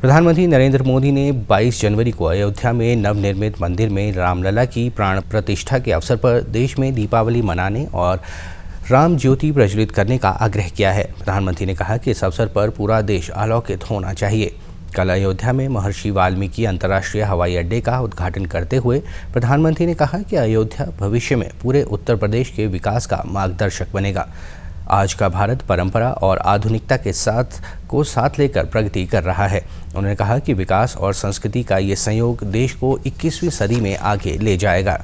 प्रधानमंत्री नरेंद्र मोदी ने 22 जनवरी को अयोध्या में नवनिर्मित मंदिर में रामलला की प्राण प्रतिष्ठा के अवसर पर देश में दीपावली मनाने और राम ज्योति प्रज्वलित करने का आग्रह किया है प्रधानमंत्री ने कहा कि इस अवसर पर पूरा देश आलोकित होना चाहिए कल अयोध्या में महर्षि वाल्मीकि अंतर्राष्ट्रीय हवाई अड्डे का उद्घाटन करते हुए प्रधानमंत्री ने कहा कि अयोध्या भविष्य में पूरे उत्तर प्रदेश के विकास का मार्गदर्शक बनेगा आज का भारत परंपरा और आधुनिकता के साथ को साथ लेकर प्रगति कर रहा है उन्होंने कहा कि विकास और संस्कृति का ये संयोग देश को 21वीं सदी में आगे ले जाएगा